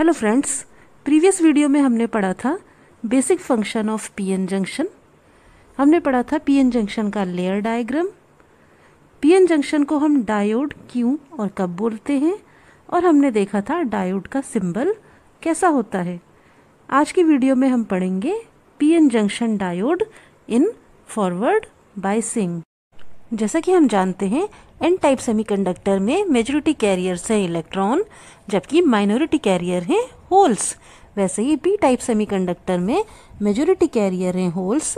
hello friends previous video में हमने पढ़ा था basic function of PN junction हमने पढ़ा था पीएन जंक्शन का लेयर डायग्राम पीएन जंक्शन को हम डायोड क्यों और कब बोलते हैं और हमने देखा था डायोड का सिंबल कैसा होता है आज की वीडियो में हम पढ़ेंगे PN junction diode in forward biasing जैसा कि हम जानते हैं एन टाइप सेमीकंडक्टर में मेजोरिटी कैरियर्स हैं इलेक्ट्रॉन जबकि माइनॉरिटी कैरियर हैं होल्स वैसे ही बी टाइप सेमीकंडक्टर में मेजोरिटी कैरियर हैं होल्स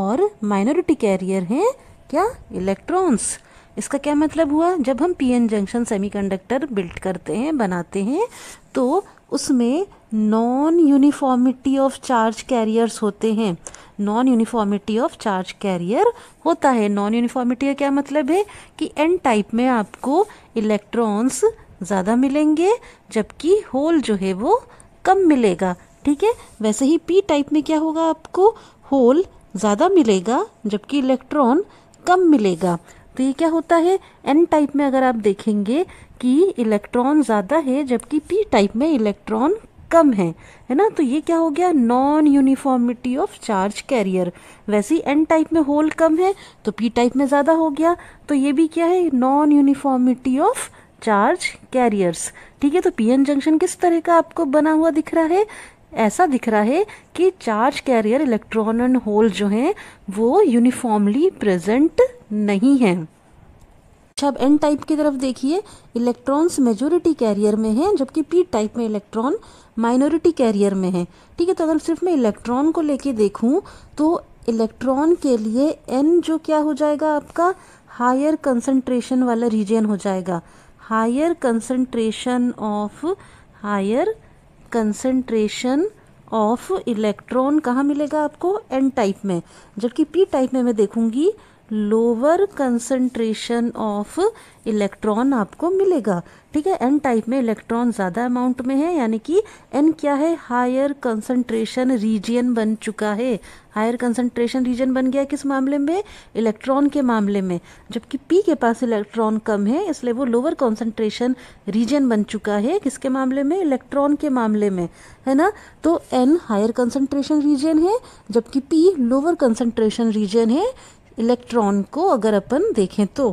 और माइनॉरिटी कैरियर हैं क्या इलेक्ट्रॉन्स इसका क्या मतलब हुआ जब हम पीएन जंक्शन सेमीकंडक्टर बिल्ट करते हैं बनाते हैं तो उसमें non uniformity of charge carriers होते हैं non uniformity of charge carrier होता है नॉन यूनिफॉर्मिटी का क्या मतलब है कि एन टाइप में आपको इलेक्ट्रॉन्स ज़्यादा मिलेंगे जबकि होल जो है वो कम मिलेगा ठीक है वैसे ही पी टाइप में क्या होगा आपको होल ज़्यादा मिलेगा जबकि इलेक्ट्रॉन कम मिलेगा तो ये क्या होता है एन टाइप में अगर आप देखेंगे कि इलेक्ट्रॉन ज़्यादा है जबकि पी टाइप में इलेक्ट्रॉन कम है है ना तो ये क्या हो गया non uniformity of charge carrier वैसे ही एन टाइप में होल कम है तो पी टाइप में ज़्यादा हो गया तो ये भी क्या है non uniformity of charge carriers ठीक है तो पीएन जंक्शन किस तरह का आपको बना हुआ दिख रहा है ऐसा दिख रहा है कि charge carrier electron and hole जो हैं वो यूनिफॉर्मली प्रेजेंट नहीं हैं अच्छा अब एन टाइप की तरफ देखिए इलेक्ट्रॉन्स मेजोरिटी कैरियर में हैं जबकि पी टाइप में इलेक्ट्रॉन माइनॉरिटी कैरियर में हैं ठीक है तो अगर सिर्फ मैं इलेक्ट्रॉन को लेके देखूं तो इलेक्ट्रॉन के लिए एन जो क्या हो जाएगा आपका हायर कंसंट्रेशन वाला रीजन हो जाएगा higher concentration of higher concentration of electron कहाँ मिलेगा आपको एन टाइप में जबकि पी टाइप में मैं देखूंगी लोअर कंसंट्रेशन ऑफ इलेक्ट्रॉन आपको मिलेगा ठीक है एन टाइप में इलेक्ट्रॉन ज़्यादा अमाउंट में है यानी कि एन क्या है हायर कंसंट्रेशन रीजन बन चुका है हायर कंसंट्रेशन रीजन बन गया किस मामले में इलेक्ट्रॉन के मामले में जबकि पी के पास इलेक्ट्रॉन कम है इसलिए वो लोअर कंसंट्रेशन रीजन बन चुका है किसके मामले में इलेक्ट्रॉन के मामले में है ना तो एन हायर कंसंट्रेशन रीजन है जबकि पी लोअर कंसंट्रेशन रीजन है इलेक्ट्रॉन को अगर अपन देखें तो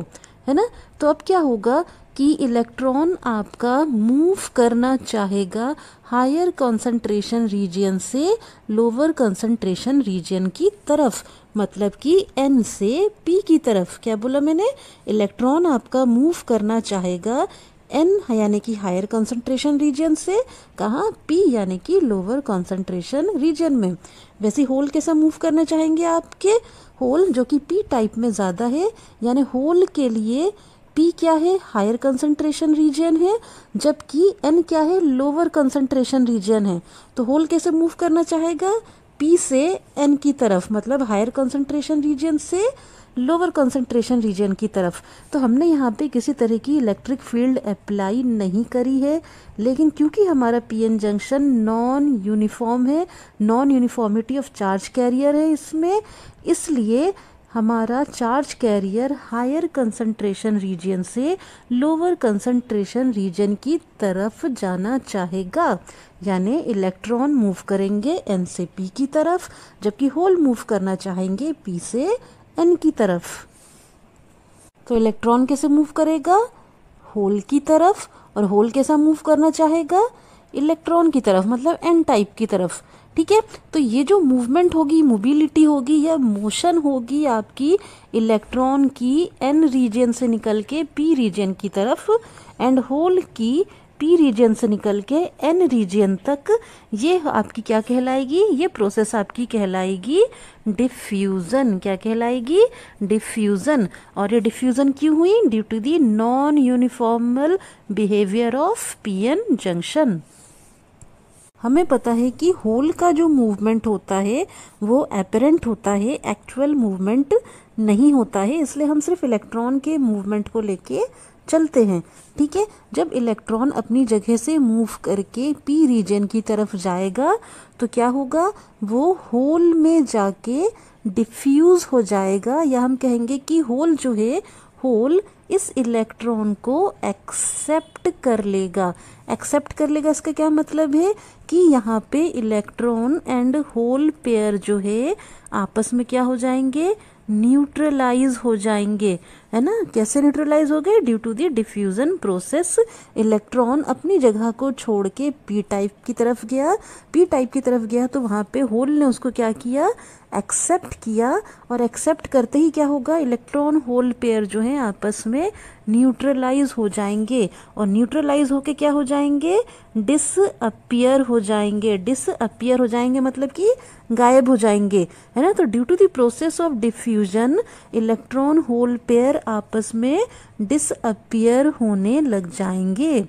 है ना तो अब क्या होगा कि इलेक्ट्रॉन आपका मूव करना चाहेगा हायर कंसंट्रेशन रीजन से लोअर कंसंट्रेशन रीजन की तरफ मतलब कि एन से पी की तरफ क्या बोला मैंने इलेक्ट्रॉन आपका मूव करना चाहेगा एन यानी कि हायर कंसंट्रेशन रीजन से कहाँ पी यानी कि लोअर कंसंट्रेशन रीजन में वैसे होल कैसा मूव करना चाहेंगे आपके होल जो कि पी टाइप में ज़्यादा है यानी होल के लिए पी क्या है हायर कंसंट्रेशन रीजन है जबकि एन क्या है लोअर कंसंट्रेशन रीजन है तो होल कैसे मूव करना चाहेगा पी से एन की तरफ मतलब हायर कंसंट्रेशन रीजन से लोअर कंसंट्रेशन रीजन की तरफ तो हमने यहाँ पे किसी तरह की इलेक्ट्रिक फील्ड अप्लाई नहीं करी है लेकिन क्योंकि हमारा पीएन जंक्शन नॉन यूनिफॉर्म है non uniformity of charge carrier है इसमें इसलिए हमारा charge carrier higher concentration region से लोअर कंसंट्रेशन रीजन की तरफ जाना चाहेगा यानी इलेक्ट्रॉन मूव करेंगे एन से पी की तरफ जबकि होल मूव करना चाहेंगे पी से एन की तरफ तो इलेक्ट्रॉन कैसे मूव करेगा होल की तरफ और होल कैसा मूव करना चाहेगा इलेक्ट्रॉन की तरफ मतलब एन टाइप की तरफ ठीक है तो ये जो मूवमेंट होगी मोबिलिटी होगी या मोशन होगी आपकी इलेक्ट्रॉन की एन रीजन से निकल के पी रीजन की तरफ एंड होल की पी रीजन से निकल के एन रीजन तक ये आपकी क्या कहलाएगी ये प्रोसेस आपकी कहलाएगी डिफ्यूज़न क्या कहलाएगी डिफ्यूज़न और ये डिफ्यूज़न क्यों हुई due to the non uniformal behaviour of PN junction हमें पता है कि होल का जो मूवमेंट होता है वो एपेरेंट होता है एक्चुअल मूवमेंट नहीं होता है इसलिए हम सिर्फ इलेक्ट्रॉन के मूवमेंट को लेके चलते हैं ठीक है जब इलेक्ट्रॉन अपनी जगह से मूव करके पी रीजन की तरफ जाएगा तो क्या होगा वो होल में जाके डिफ्यूज़ हो जाएगा या हम कहेंगे कि होल जो है होल इस इलेक्ट्रॉन को एक्सेप्ट कर लेगा एक्सेप्ट कर लेगा इसका क्या मतलब है कि यहाँ पे इलेक्ट्रॉन एंड होल पेयर जो है आपस में क्या हो जाएंगे न्यूट्रलाइज हो जाएंगे है ना कैसे न्यूट्रलाइज हो गए due to the diffusion process electron अपनी जगह को छोड़ के पी टाइप की तरफ गया पी टाइप की तरफ गया तो वहाँ पे होल ने उसको क्या किया एक्सेप्ट किया और एक्सेप्ट करते ही क्या होगा इलेक्ट्रॉन होल पेयर जो है आपस में न्यूट्रलाइज हो जाएंगे और न्यूट्रलाइज होके क्या हो जाएंगे डिसअपियर हो जाएंगे डिसअपियर हो जाएंगे मतलब कि गायब हो जाएंगे है ना तो due to the process of diffusion electron hole pair आपस में डिसअपियर होने लग जाएंगे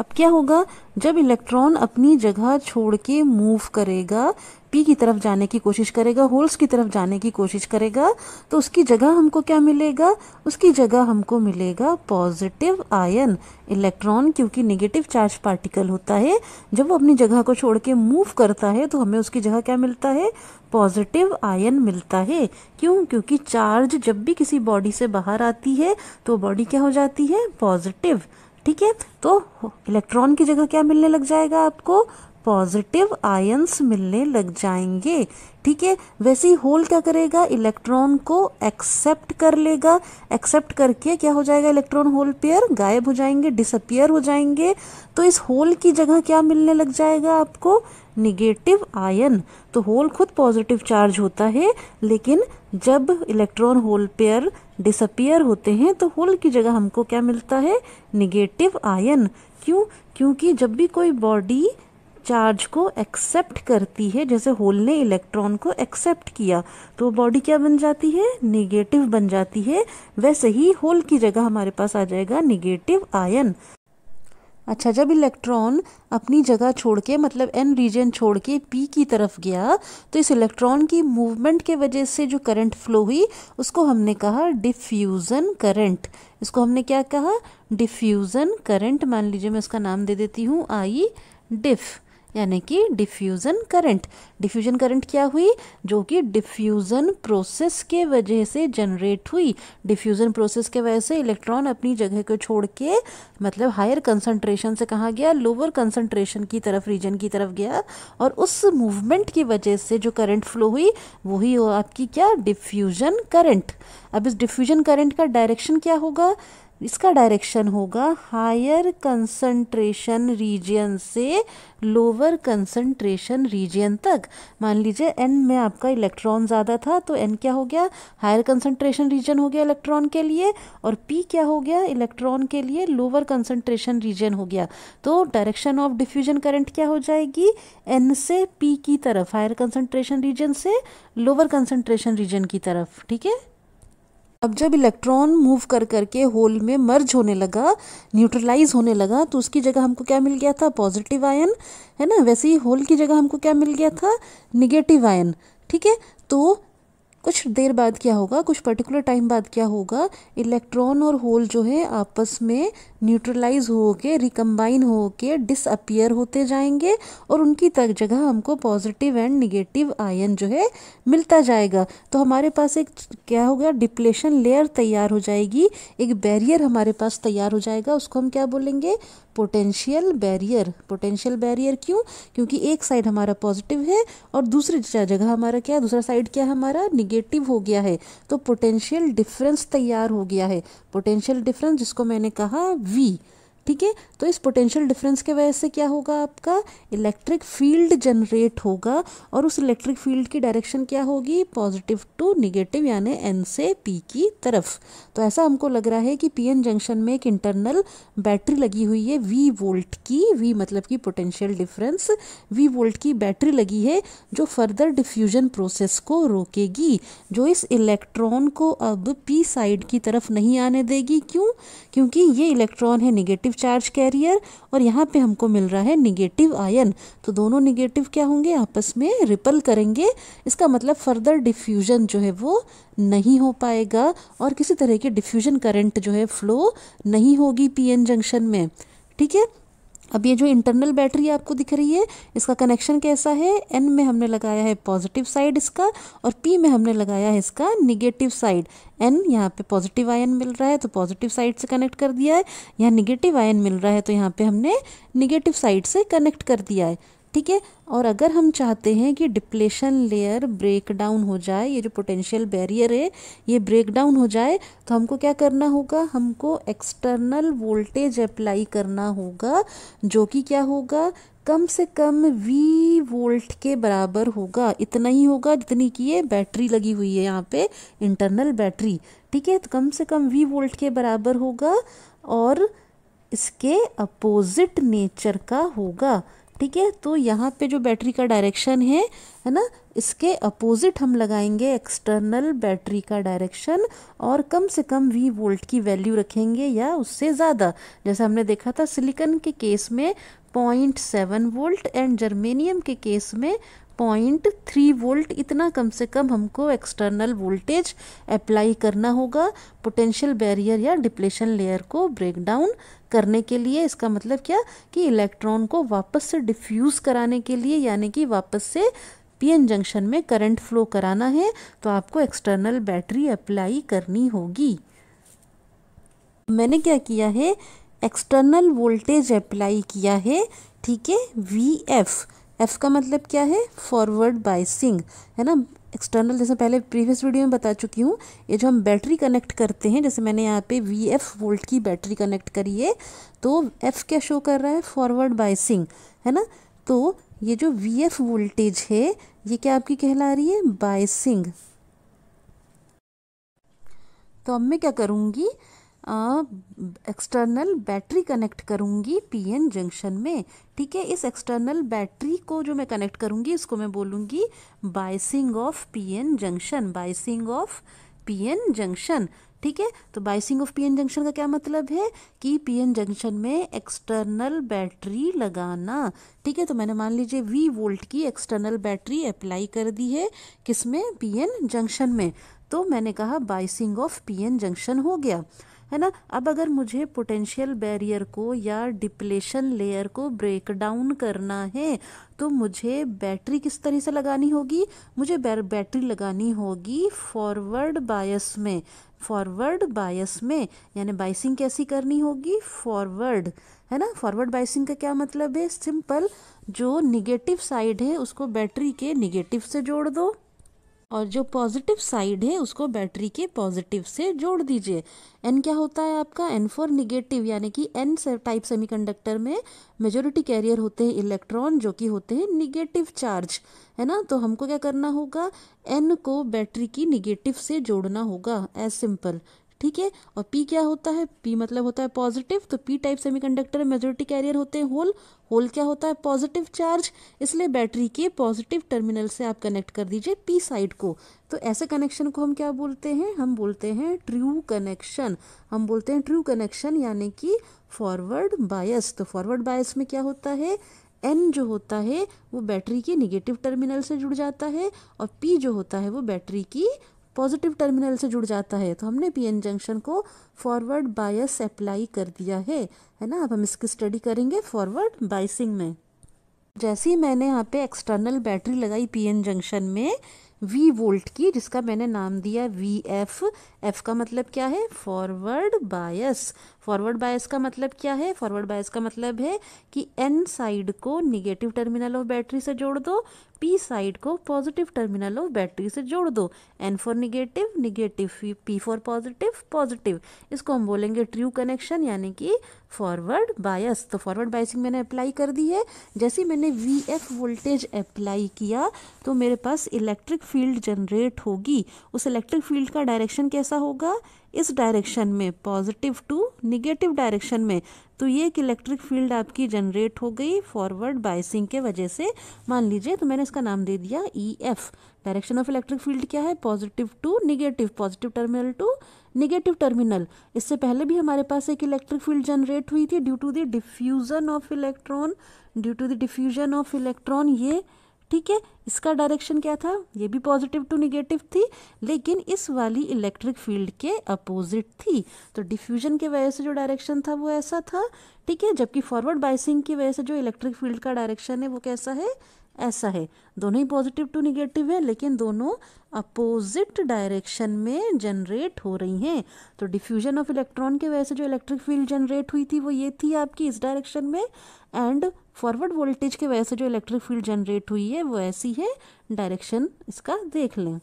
अब क्या होगा जब इलेक्ट्रॉन अपनी जगह छोड़ के मूव करेगा पी की तरफ जाने की कोशिश करेगा होल्स की तरफ जाने की कोशिश करेगा तो उसकी जगह हमको क्या मिलेगा उसकी जगह हमको मिलेगा पॉजिटिव आयन इलेक्ट्रॉन क्योंकि नेगेटिव चार्ज पार्टिकल होता है जब वो अपनी जगह को छोड़ के मूव करता है तो हमें उसकी जगह क्या मिलता है पॉजिटिव आयन मिलता है क्यों क्योंकि चार्ज जब भी किसी बॉडी से बाहर आती है तो बॉडी क्या हो जाती है पॉजिटिव ठीक है तो इलेक्ट्रॉन की जगह क्या मिलने लग जाएगा आपको पॉजिटिव आयंस मिलने लग जाएंगे ठीक है वैसे ही होल क्या करेगा इलेक्ट्रॉन को एक्सेप्ट कर लेगा एक्सेप्ट करके क्या हो जाएगा इलेक्ट्रॉन होल पेयर गायब हो जाएंगे डिसअपियर हो जाएंगे तो इस होल की जगह क्या मिलने लग जाएगा आपको निगेटिव आयन तो होल खुद पॉजिटिव चार्ज होता है लेकिन जब इलेक्ट्रॉन होल पेयर डिसअपियर होते हैं तो होल की जगह हमको क्या मिलता है निगेटिव आयन क्यों क्योंकि जब भी कोई बॉडी चार्ज को एक्सेप्ट करती है जैसे होल ने इलेक्ट्रॉन को एक्सेप्ट किया तो बॉडी क्या बन जाती है निगेटिव बन जाती है वैसे ही होल की जगह हमारे पास आ जाएगा निगेटिव आयन अच्छा जब इलेक्ट्रॉन अपनी जगह छोड़ के मतलब एन रीजन छोड़ के पी की तरफ गया तो इस इलेक्ट्रॉन की मूवमेंट के वजह से जो करंट फ्लो हुई उसको हमने कहा डिफ्यूज़न करंट इसको हमने क्या कहा डिफ्यूज़न करंट मान लीजिए मैं उसका नाम दे देती हूँ आई डिफ़ यानी कि डिफ्यूज़न करंट डिफ्यूज़न करंट क्या हुई जो कि डिफ्यूज़न प्रोसेस के वजह से जनरेट हुई डिफ्यूज़न प्रोसेस के वजह से इलेक्ट्रॉन अपनी जगह को छोड़ के मतलब हायर कंसंट्रेशन से कहाँ गया लोअर कंसंट्रेशन की तरफ रीजन की तरफ गया और उस मूवमेंट की वजह से जो करंट फ्लो हुई वही हो आपकी क्या डिफ्यूज़न करंट अब इस डिफ्यूजन करंट का डायरेक्शन क्या होगा इसका डायरेक्शन होगा हायर कंसंट्रेशन रीजन से लोअर कंसंट्रेशन रीजन तक मान लीजिए एन में आपका इलेक्ट्रॉन ज़्यादा था तो एन क्या हो गया हायर कंसंट्रेशन रीजन हो गया इलेक्ट्रॉन के लिए और पी क्या हो गया इलेक्ट्रॉन के लिए लोअर कंसंट्रेशन रीजन हो गया तो डायरेक्शन ऑफ डिफ्यूजन करंट क्या हो जाएगी एन से पी की तरफ हायर कंसनट्रेशन रीजन से लोअर कंसनट्रेशन रीजन की तरफ ठीक है अब जब इलेक्ट्रॉन मूव कर करके होल में मर्ज होने लगा न्यूट्रलाइज होने लगा तो उसकी जगह हमको क्या मिल गया था पॉजिटिव आयन है ना वैसे ही होल की जगह हमको क्या मिल गया था निगेटिव आयन ठीक है तो कुछ देर बाद क्या होगा कुछ पर्टिकुलर टाइम बाद क्या होगा इलेक्ट्रॉन और होल जो है आपस में न्यूट्रलाइज हो के रिकम्बाइन हो के डिसअपियर होते जाएंगे और उनकी तक जगह हमको पॉजिटिव एंड निगेटिव आयन जो है मिलता जाएगा तो हमारे पास एक क्या होगा डिप्लेशन लेयर तैयार हो जाएगी एक बैरियर हमारे पास तैयार हो जाएगा उसको हम क्या बोलेंगे पोटेंशियल बैरियर पोटेंशियल बैरियर क्यों क्योंकि एक साइड हमारा पॉजिटिव है और दूसरी जगह हमारा क्या है दूसरा साइड क्या हमारा निगेटिव हो गया है तो पोटेंशियल डिफरेंस तैयार हो गया है पोटेंशियल डिफरेंस जिसको मैंने कहा वी ठीक है तो इस पोटेंशियल डिफरेंस के वजह से क्या होगा आपका इलेक्ट्रिक फील्ड जनरेट होगा और उस इलेक्ट्रिक फील्ड की डायरेक्शन क्या होगी पॉजिटिव टू निगेटिव यानी एन से पी की तरफ तो ऐसा हमको लग रहा है कि पी एन जंक्शन में एक इंटरनल बैटरी लगी हुई है वी वोल्ट की वी मतलब कि पोटेंशियल डिफरेंस वी वोल्ट की बैटरी लगी है जो फर्दर डिफ्यूजन प्रोसेस को रोकेगी जो इस इलेक्ट्रॉन को अब पी साइड की तरफ नहीं आने देगी क्यों क्योंकि ये इलेक्ट्रॉन है निगेटिव पॉजिटिव चार्ज कैरियर और यहाँ पे हमको मिल रहा है निगेटिव आयन तो दोनों निगेटिव क्या होंगे आपस में रिपल करेंगे इसका मतलब फर्दर डिफ्यूजन जो है वो नहीं हो पाएगा और किसी तरह के डिफ्यूजन करंट जो है फ्लो नहीं होगी पीएन जंक्शन में ठीक है अब ये जो इंटरनल बैटरी आपको दिख रही है इसका कनेक्शन कैसा है एन में हमने लगाया है पॉजिटिव साइड इसका और पी में हमने लगाया है इसका निगेटिव साइड एन यहाँ पे पॉजिटिव आयन मिल रहा है तो पॉजिटिव साइड से कनेक्ट कर दिया है यहाँ निगेटिव आयन मिल रहा है तो यहाँ पे हमने निगेटिव साइड से कनेक्ट कर दिया है ठीक है और अगर हम चाहते हैं कि डिप्लेशन लेयर ब्रेक डाउन हो जाए ये जो पोटेंशियल बैरियर है ये ब्रेक डाउन हो जाए तो हमको क्या करना होगा हमको एक्सटर्नल वोल्टेज अप्लाई करना होगा जो कि क्या होगा कम से कम वी वोल्ट के बराबर होगा इतना ही होगा जितनी कि ये बैटरी लगी हुई है यहाँ पे इंटरनल बैटरी ठीक है तो कम से कम वी वोल्ट के बराबर होगा और इसके अपोजिट नेचर का होगा ठीक है तो यहाँ पे जो बैटरी का डायरेक्शन है है ना इसके अपोजिट हम लगाएंगे एक्सटर्नल बैटरी का डायरेक्शन और कम से कम वी वोल्ट की वैल्यू रखेंगे या उससे ज़्यादा जैसे हमने देखा था सिलिकन के केस में point seven volt and germanium के केस में पॉइंट थ्री वोल्ट इतना कम से कम हमको एक्सटर्नल वोल्टेज अप्लाई करना होगा पोटेंशियल बैरियर या डिप्लेशन लेयर को ब्रेक डाउन करने के लिए इसका मतलब क्या कि इलेक्ट्रॉन को वापस से डिफ्यूज़ कराने के लिए यानी कि वापस से पीएन जंक्शन में करंट फ्लो कराना है तो आपको एक्सटर्नल बैटरी अप्लाई करनी होगी मैंने क्या किया है एक्सटर्नल वोल्टेज अप्लाई किया है ठीक है वी एफ एफ का मतलब क्या है फॉरवर्ड बाइसिंग है ना एक्सटर्नल जैसे पहले प्रीवियस वीडियो में बता चुकी हूँ ये जो हम बैटरी कनेक्ट करते हैं जैसे मैंने यहाँ पे वी एफ वोल्ट की बैटरी कनेक्ट करी है तो एफ़ क्या शो कर रहा है फॉरवर्ड बाइसिंग है ना तो ये जो वी एफ वोल्टेज है ये क्या आपकी कहला रही है बाइसिंग तो अब मैं क्या करूँगी एक्सटर्नल बैटरी कनेक्ट करूँगी पीएन जंक्शन में ठीक है इस एक्सटर्नल बैटरी को जो मैं कनेक्ट करूँगी इसको मैं बोलूँगी biasing of PN junction biasing of PN junction ठीक है तो बाइसिंग ऑफ पीएन जंक्शन का क्या मतलब है कि पीएन जंक्शन में एक्सटर्नल बैटरी लगाना ठीक है तो मैंने मान लीजिए वी वोल्ट की एक्सटर्नल बैटरी अप्लाई कर दी है किसमें पीएन जंक्शन में तो मैंने कहा बाइसिंग ऑफ पीएन जंक्शन हो गया है ना अब अगर मुझे पोटेंशियल बैरियर को या डिप्लेशन लेयर को ब्रेक डाउन करना है तो मुझे बैटरी किस तरह से लगानी होगी मुझे बैटरी लगानी होगी फॉरवर्ड बायस में फॉरवर्ड बायस में यानी बाइसिंग कैसी करनी होगी फॉरवर्ड है ना फॉरवर्ड बाइसिंग का क्या मतलब है सिंपल जो निगेटिव साइड है उसको बैटरी के निगेटिव से जोड़ दो और जो पॉजिटिव साइड है उसको बैटरी के पॉजिटिव से जोड़ दीजिए एन क्या होता है आपका एन फोर निगेटिव यानी कि एन टाइप सेमीकंडक्टर में मेजोरिटी कैरियर होते हैं इलेक्ट्रॉन जो कि होते हैं निगेटिव चार्ज है ना तो हमको क्या करना होगा एन को बैटरी की निगेटिव से जोड़ना होगा एज सिंपल ठीक है और पी क्या होता है पी मतलब होता है पॉजिटिव तो पी टाइप सेमीकंडक्टर में मेजोरिटी कैरियर होते हैं होल होल क्या होता है पॉजिटिव चार्ज इसलिए बैटरी के पॉजिटिव टर्मिनल से आप कनेक्ट कर दीजिए पी साइड को तो ऐसे कनेक्शन को हम क्या बोलते हैं हम बोलते हैं ट्रू कनेक्शन हम बोलते हैं ट्रू कनेक्शन यानी कि फॉरवर्ड बायस तो फॉरवर्ड बायस में क्या होता है एन जो होता है वो बैटरी के निगेटिव टर्मिनल से जुड़ जाता है और पी जो होता है वो बैटरी की पॉजिटिव टर्मिनल से जुड़ जाता है तो हमने पी एन जंक्शन को फॉरवर्ड बायस अप्लाई कर दिया है है ना अब हम इसकी स्टडी करेंगे फॉरवर्ड बाइसिंग में जैसे ही मैंने यहाँ पे एक्सटर्नल बैटरी लगाई पीएन जंक्शन में वी वोल्ट की जिसका मैंने नाम दिया वी एफ एफ का मतलब क्या है फॉरवर्ड बायस फॉरवर्ड बायस का मतलब क्या है फॉरवर्ड बायस का मतलब है कि एन साइड को निगेटिव टर्मिनल ऑफ बैटरी से जोड़ दो पी साइड को पॉजिटिव टर्मिनल ऑफ बैटरी से जोड़ दो N for negative negative P for positive positive इसको हम बोलेंगे ट्रू कनेक्शन यानी कि फॉरवर्ड बायस तो फॉरवर्ड बायसिंग मैंने अप्लाई कर दी है जैसे मैंने वी एफ वोल्टेज अप्लाई किया तो मेरे पास इलेक्ट्रिक फील्ड जनरेट होगी उस इलेक्ट्रिक फील्ड का डायरेक्शन कैसा होगा इस डायरेक्शन में पॉजिटिव टू निगेटिव डायरेक्शन में तो ये एक इलेक्ट्रिक फील्ड आपकी जनरेट हो गई फॉरवर्ड बाइसिंग के वजह से मान लीजिए तो मैंने इसका नाम दे दिया E e F direction of electric field क्या है positive to negative positive terminal to negative terminal इससे पहले भी हमारे पास एक इलेक्ट्रिक फील्ड जनरेट हुई थी due to the diffusion of electron due to the diffusion of electron ये ठीक है इसका डायरेक्शन क्या था ये भी पॉजिटिव टू निगेटिव थी लेकिन इस वाली इलेक्ट्रिक फील्ड के अपोजिट थी तो डिफ्यूजन के वजह से जो डायरेक्शन था वो ऐसा था ठीक है जबकि फॉरवर्ड बाइसिंग की वजह से जो इलेक्ट्रिक फील्ड का डायरेक्शन है वो कैसा है ऐसा है दोनों ही पॉजिटिव टू निगेटिव है लेकिन दोनों अपोजिट डायरेक्शन में जनरेट हो रही हैं तो डिफ्यूजन ऑफ इलेक्ट्रॉन के वजह से जो इलेक्ट्रिक फील्ड जनरेट हुई थी वो ये थी आपकी इस डायरेक्शन में एंड फॉरवर्ड वोल्टेज के वजह से जो इलेक्ट्रिक फील्ड जनरेट हुई है वो ऐसी है डायरेक्शन इसका देख लें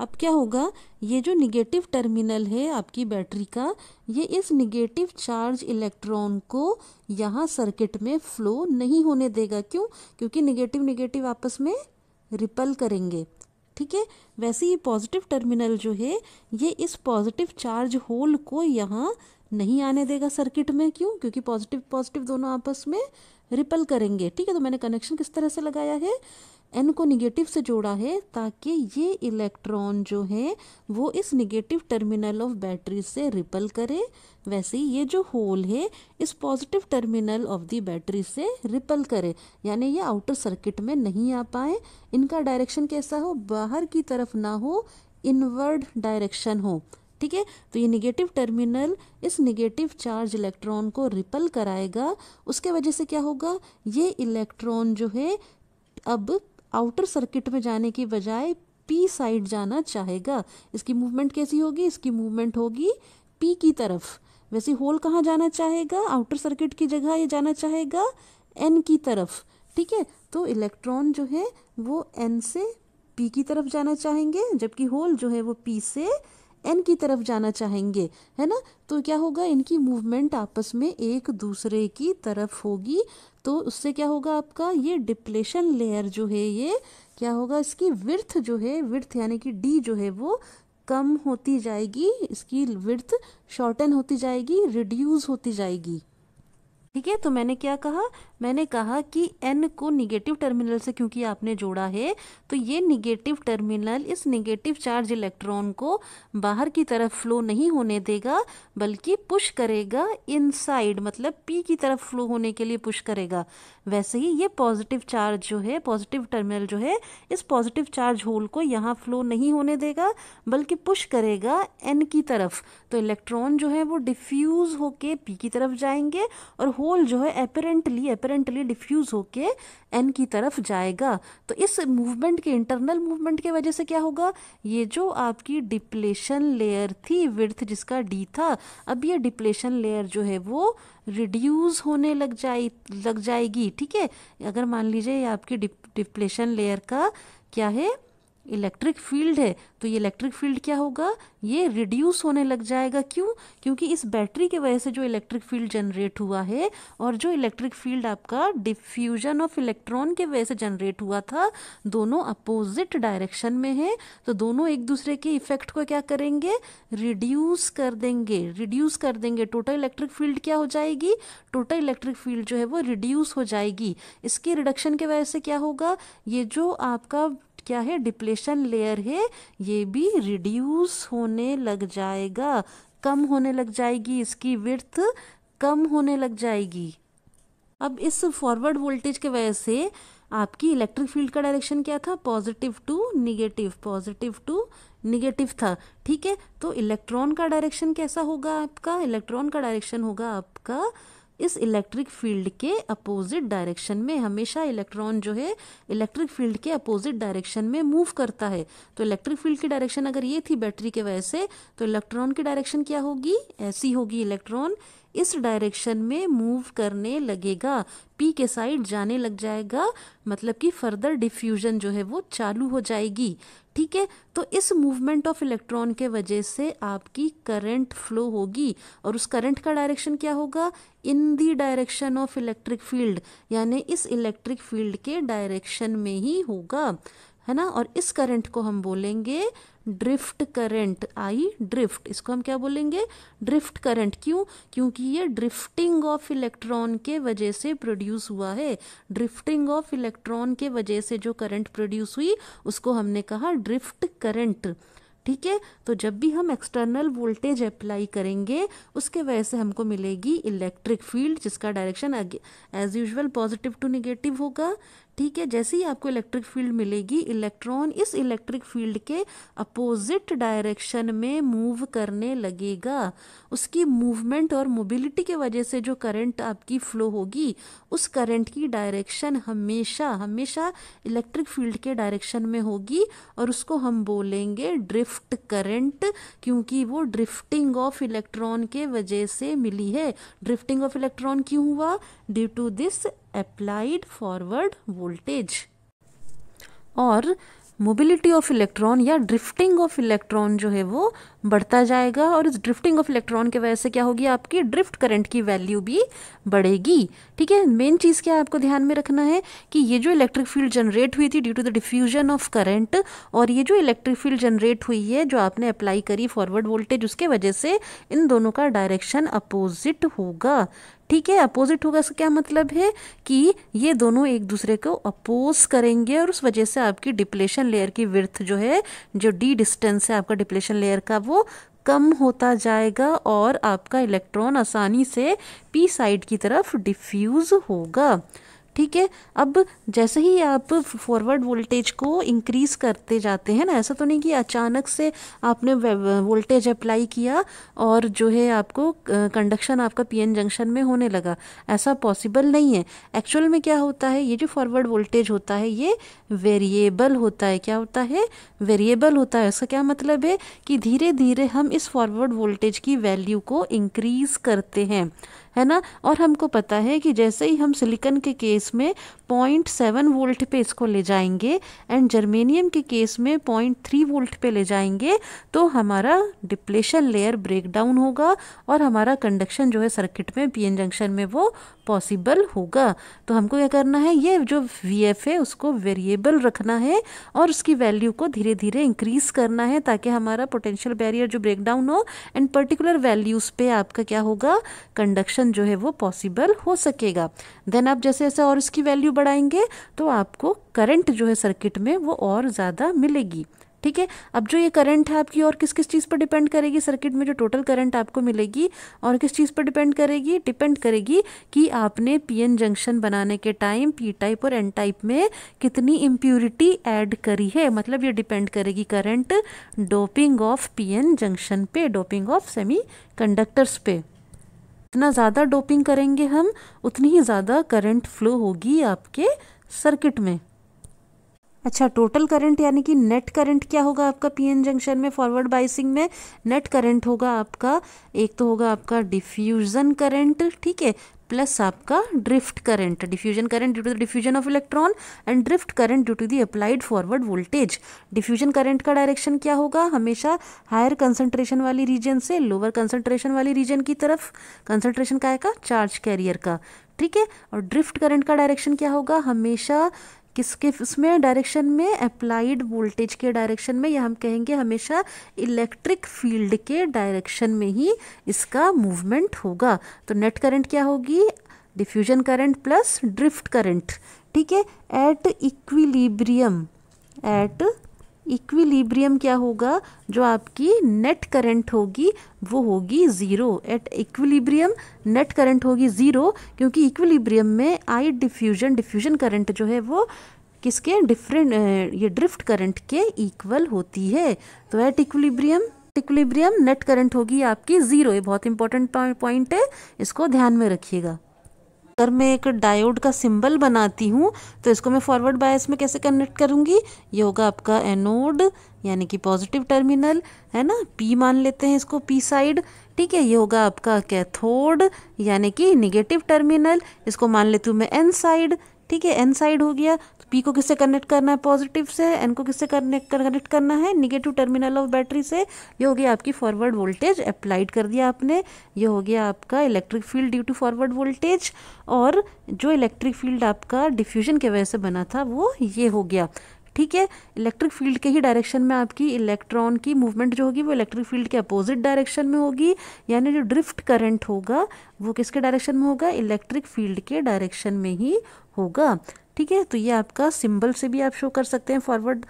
अब क्या होगा ये जो निगेटिव टर्मिनल है आपकी बैटरी का ये इस निगेटिव चार्ज इलेक्ट्रॉन को यहाँ सर्किट में फ्लो नहीं होने देगा क्यों क्योंकि निगेटिव निगेटिव आपस में रिपल करेंगे ठीक है वैसे ये पॉजिटिव टर्मिनल जो है ये इस पॉजिटिव चार्ज होल को यहाँ नहीं आने देगा सर्किट में क्यों क्योंकि पॉजिटिव पॉजिटिव दोनों आपस में रिपल करेंगे ठीक है तो मैंने कनेक्शन किस तरह से लगाया है एन को निगेटिव से जोड़ा है ताकि ये इलेक्ट्रॉन जो है वो इस निगेटिव टर्मिनल ऑफ बैटरी से रिपल करे वैसे ही ये जो होल है इस positive terminal of the battery से रिपल करे यानी ये आउटर सर्किट में नहीं आ पाए इनका डायरेक्शन कैसा हो बाहर की तरफ ना हो इनवर्ड डायरेक्शन हो ठीक है तो ये निगेटिव टर्मिनल इस निगेटिव चार्ज इलेक्ट्रॉन को रिपल कराएगा उसके वजह से क्या होगा ये इलेक्ट्रॉन जो है अब आउटर सर्किट में जाने की बजाय पी साइड जाना चाहेगा इसकी मूवमेंट कैसी होगी इसकी मूवमेंट होगी पी की तरफ वैसे होल कहाँ जाना चाहेगा आउटर सर्किट की जगह ये जाना चाहेगा एन की तरफ ठीक है तो इलेक्ट्रॉन जो है वो एन से पी की तरफ जाना चाहेंगे जबकि होल जो है वो पी से एन की तरफ जाना चाहेंगे है ना तो क्या होगा इनकी मूवमेंट आपस में एक दूसरे की तरफ होगी तो उससे क्या होगा आपका ये डिप्लेशन लेयर जो है ये क्या होगा इसकी विर्थ जो है विर्थ यानी कि डी जो है वो कम होती जाएगी इसकी विर्थ शॉर्टन होती जाएगी रिड्यूस होती जाएगी ठीक है तो मैंने क्या कहा मैंने कहा कि एन को निगेटिव टर्मिनल से क्योंकि आपने जोड़ा है तो ये निगेटिव टर्मिनल इस निगेटिव चार्ज इलेक्ट्रॉन को बाहर की तरफ फ्लो नहीं होने देगा बल्कि पुश करेगा इनसाइड मतलब पी की तरफ फ्लो होने के लिए पुश करेगा वैसे ही ये पॉजिटिव चार्ज जो है पॉजिटिव टर्मिनल जो है इस पॉजिटिव चार्ज होल को यहाँ फ्लो नहीं होने देगा बल्कि पुश करेगा एन की तरफ तो इलेक्ट्रॉन जो है वो डिफ्यूज़ होके पी की तरफ जाएंगे और होल जो है अपेरेंटली अपेरेंट ट्रांसपेरेंटली डिफ्यूज होके एन की तरफ जाएगा तो इस मूवमेंट के इंटरनल मूवमेंट के वजह से क्या होगा ये जो आपकी डिप्लेशन लेयर थी विर्थ जिसका डी था अब ये डिप्लेशन लेयर जो है वो रिड्यूस होने लग जाए लग जाएगी ठीक है अगर मान लीजिए ये आपकी डिप्लेशन लेयर का क्या है इलेक्ट्रिक फील्ड है तो ये इलेक्ट्रिक फील्ड क्या होगा ये रिड्यूस होने लग जाएगा क्यों क्योंकि इस बैटरी की वजह से जो इलेक्ट्रिक फील्ड जनरेट हुआ है और जो इलेक्ट्रिक फील्ड आपका डिफ्यूजन ऑफ इलेक्ट्रॉन के वजह से जनरेट हुआ था दोनों अपोजिट डायरेक्शन में है तो दोनों एक दूसरे के इफेक्ट को क्या करेंगे रिड्यूस कर देंगे रिड्यूस कर देंगे टोटल इलेक्ट्रिक फील्ड क्या हो जाएगी टोटल इलेक्ट्रिक फील्ड जो है वो रिड्यूस हो जाएगी इसके रिडक्शन के वजह से क्या होगा ये जो आपका क्या है डिप्लेशन लेयर है ये भी रिड्यूस होने लग जाएगा कम होने लग जाएगी इसकी विर्थ कम होने लग जाएगी अब इस फॉरवर्ड वोल्टेज के वजह से आपकी इलेक्ट्रिक फील्ड का डायरेक्शन क्या था positive to negative positive to negative था ठीक है तो इलेक्ट्रॉन का डायरेक्शन कैसा होगा आपका इलेक्ट्रॉन का डायरेक्शन होगा आपका इस इलेक्ट्रिक फील्ड के अपोजिट डायरेक्शन में हमेशा इलेक्ट्रॉन जो है इलेक्ट्रिक फील्ड के अपोजिट डायरेक्शन में मूव करता है तो इलेक्ट्रिक फील्ड की डायरेक्शन अगर ये थी बैटरी के वजह से तो इलेक्ट्रॉन की डायरेक्शन क्या होगी ऐसी होगी इलेक्ट्रॉन इस डायरेक्शन में मूव करने लगेगा पी के साइड जाने लग जाएगा मतलब कि फर्दर डिफ्यूजन जो है वो चालू हो जाएगी ठीक है तो इस मूवमेंट ऑफ इलेक्ट्रॉन के वजह से आपकी करंट फ्लो होगी और उस करंट का डायरेक्शन क्या होगा in the direction of electric field यानी इस इलेक्ट्रिक फील्ड के डायरेक्शन में ही होगा है ना और इस करंट को हम बोलेंगे ड्रिफ्ट करंट आई ड्रिफ्ट इसको हम क्या बोलेंगे ड्रिफ्ट करंट क्यों क्योंकि ये ड्रिफ्टिंग ऑफ इलेक्ट्रॉन के वजह से प्रोड्यूस हुआ है ड्रिफ्टिंग ऑफ इलेक्ट्रॉन के वजह से जो करंट प्रोड्यूस हुई उसको हमने कहा ड्रिफ्ट करंट ठीक है तो जब भी हम एक्सटर्नल वोल्टेज अप्लाई करेंगे उसके वजह से हमको मिलेगी इलेक्ट्रिक फील्ड जिसका direction as usual positive to negative होगा ठीक है जैसे ही आपको इलेक्ट्रिक फील्ड मिलेगी इलेक्ट्रॉन इस इलेक्ट्रिक फील्ड के अपोजिट डायरेक्शन में मूव करने लगेगा उसकी मूवमेंट और मोबिलिटी के वजह से जो करंट आपकी फ्लो होगी उस करंट की डायरेक्शन हमेशा हमेशा इलेक्ट्रिक फील्ड के डायरेक्शन में होगी और उसको हम बोलेंगे ड्रिफ्ट करंट क्योंकि वो ड्रिफ्टिंग ऑफ इलेक्ट्रॉन के वजह से मिली है ड्रिफ्टिंग ऑफ इलेक्ट्रॉन क्यों हुआ due to this applied forward voltage और मोबिलिटी ऑफ इलेक्ट्रॉन या ड्रिफ्टिंग ऑफ इलेक्ट्रॉन जो है वो बढ़ता जाएगा और इस ड्रिफ्टिंग ऑफ इलेक्ट्रॉन की वजह से क्या होगी आपकी ड्रिफ्ट करंट की वैल्यू भी बढ़ेगी ठीक है मेन चीज़ क्या आपको ध्यान में रखना है कि ये जो इलेक्ट्रिक फील्ड जनरेट हुई थी due to the diffusion of current और ये जो इलेक्ट्रिक फील्ड जनरेट हुई है जो आपने अप्लाई करी फॉरवर्ड वोल्टेज उसके वजह से इन दोनों का डायरेक्शन अपोजिट होगा ठीक है अपोजिट होगा इसका क्या मतलब है कि ये दोनों एक दूसरे को अपोज करेंगे और उस वजह से आपकी डिप्लेशन लेयर की विर्थ जो है जो डी डिस्टेंस है आपका डिप्लेशन लेयर का वो कम होता जाएगा और आपका इलेक्ट्रॉन आसानी से पी साइड की तरफ डिफ्यूज़ होगा ठीक है अब जैसे ही आप फॉरवर्ड वोल्टेज को इंक्रीज़ करते जाते हैं ना ऐसा तो नहीं कि अचानक से आपने वोल्टेज अप्लाई किया और जो है आपको कंडक्शन आपका पीएन जंक्शन में होने लगा ऐसा पॉसिबल नहीं है एक्चुअल में क्या होता है ये जो फॉरवर्ड वोल्टेज होता है ये वेरिएबल होता है क्या होता है वेरिएबल होता है उसका क्या मतलब है कि धीरे धीरे हम इस फॉरवर्ड वोल्टेज की वैल्यू को इंक्रीज़ करते हैं है ना और हमको पता है कि जैसे ही हम सिलिकन के केस में पॉइंट सेवन वोल्ट पे इसको ले जाएंगे एंड जर्मेनियम के केस में पॉइंट थ्री वोल्ट पे ले जाएंगे तो हमारा डिप्लेशन लेयर ब्रेक डाउन होगा और हमारा कंडक्शन जो है सर्किट में पी एन जंक्शन में वो पॉसिबल होगा तो हमको क्या करना है ये जो वी एफ है उसको वेरिएबल रखना है और उसकी वैल्यू को धीरे धीरे इंक्रीज करना है ताकि हमारा पोटेंशियल बैरियर जो ब्रेक डाउन हो एंड पर्टिकुलर वैल्यूज़ पे आपका क्या होगा कंडक्शन ऑप्शन जो है वो पॉसिबल हो सकेगा देन आप जैसे जैसे और इसकी वैल्यू बढ़ाएंगे तो आपको करंट जो है सर्किट में वो और ज़्यादा मिलेगी ठीक है अब जो ये करंट है आपकी और किस किस चीज़ पर डिपेंड करेगी सर्किट में जो टोटल करंट आपको मिलेगी और किस चीज़ पर डिपेंड करेगी डिपेंड करेगी कि आपने पीएन जंक्शन बनाने के टाइम पी टाइप और एन टाइप में कितनी इम्प्यूरिटी ऐड करी है मतलब ये डिपेंड करेगी current doping of PN junction पे डोपिंग ऑफ सेमी कंडक्टर्स पे जितना ज़्यादा डोपिंग करेंगे हम उतनी ही ज़्यादा करंट फ्लो होगी आपके सर्किट में अच्छा टोटल करंट यानी कि नेट करंट क्या होगा आपका पीएन जंक्शन में फॉरवर्ड बाइसिंग में नेट करंट होगा आपका एक तो होगा आपका डिफ्यूज़न करंट ठीक है प्लस आपका drift current diffusion current due to the diffusion of electron and drift current due to the applied forward voltage diffusion current का डायरेक्शन क्या होगा हमेशा हायर कंसंट्रेशन वाली रीजन से लोअर कंसंट्रेशन वाली रीजन की तरफ कंसंट्रेशन का का चार्ज कैरियर का ठीक है और ड्रिफ्ट करंट का डायरेक्शन क्या होगा हमेशा किसके उसमें डायरेक्शन में अप्लाइड वोल्टेज के डायरेक्शन में या हम कहेंगे हमेशा इलेक्ट्रिक फील्ड के डायरेक्शन में ही इसका मूवमेंट होगा तो नेट करंट क्या होगी diffusion current plus drift current ठीक है एट इक्विलिब्रियम एट इक्विलिब्रियम क्या होगा जो आपकी नेट करंट होगी वो होगी zero at equilibrium net current होगी ज़ीरो क्योंकि इक्विलिब्रियम में आई डिफ्यूजन डिफ्यूजन करंट जो है वो किसके डिफरेंट ये ड्रिफ्ट करंट के इक्वल होती है तो at equilibrium equilibrium net current होगी आपकी ज़ीरो ये बहुत इंपॉर्टेंट पॉइंट है इसको ध्यान में रखिएगा अगर मैं एक डायोड का सिंबल बनाती हूँ तो इसको मैं फॉरवर्ड बायस में कैसे कनेक्ट करूँगी ये होगा आपका एनोड यानी कि पॉजिटिव टर्मिनल है ना पी मान लेते हैं इसको पी साइड ठीक है ये होगा आपका कैथोड यानी कि निगेटिव टर्मिनल इसको मान लेती हूँ मैं एन साइड ठीक है एन साइड हो गया पी को किससे कनेक्ट करना है पॉजिटिव से एन को किससे कनेक्ट कनेक्ट करना है निगेटिव टर्मिनल ऑफ बैटरी से ये हो गया आपकी फॉरवर्ड वोल्टेज अप्लाइड कर दिया आपने ये हो गया आपका electric field due to forward voltage और जो इलेक्ट्रिक फील्ड आपका डिफ्यूजन के वजह से बना था वो ये हो गया ठीक है इलेक्ट्रिक फील्ड के ही डायरेक्शन में आपकी इलेक्ट्रॉन की मूवमेंट जो होगी वो इलेक्ट्रिक फील्ड के अपोजिट डायरेक्शन में होगी यानी जो ड्रिफ्ट करंट होगा वो किसके डायरेक्शन में होगा इलेक्ट्रिक फील्ड के डायरेक्शन में ही होगा ठीक है तो ये आपका सिंबल से भी आप शो कर सकते हैं फॉरवर्ड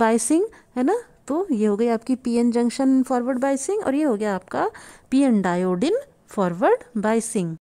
बाइसिंग है ना तो ये हो गई आपकी पीएन जंक्शन फॉरवर्ड बाइसिंग और ये हो गया आपका पीएन डायोडिन फॉरवर्ड बाइसिंग